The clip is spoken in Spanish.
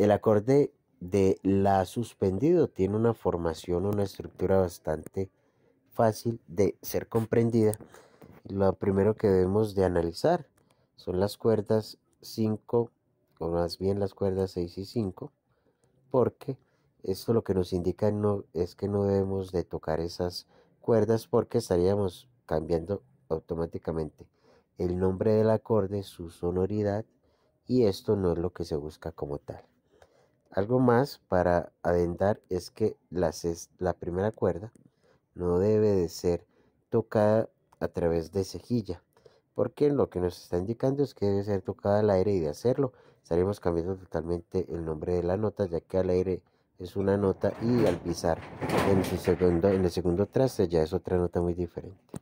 el acorde de La suspendido tiene una formación, una estructura bastante fácil de ser comprendida. Lo primero que debemos de analizar son las cuerdas 5, o más bien las cuerdas 6 y 5, porque esto lo que nos indica es que no debemos de tocar esas cuerdas porque estaríamos cambiando automáticamente el nombre del acorde, su sonoridad, y esto no es lo que se busca como tal. Algo más para adentrar es que la, la primera cuerda no debe de ser tocada a través de cejilla, porque lo que nos está indicando es que debe ser tocada al aire y de hacerlo estaremos cambiando totalmente el nombre de la nota, ya que al aire es una nota y al pisar en, su segundo, en el segundo traste ya es otra nota muy diferente.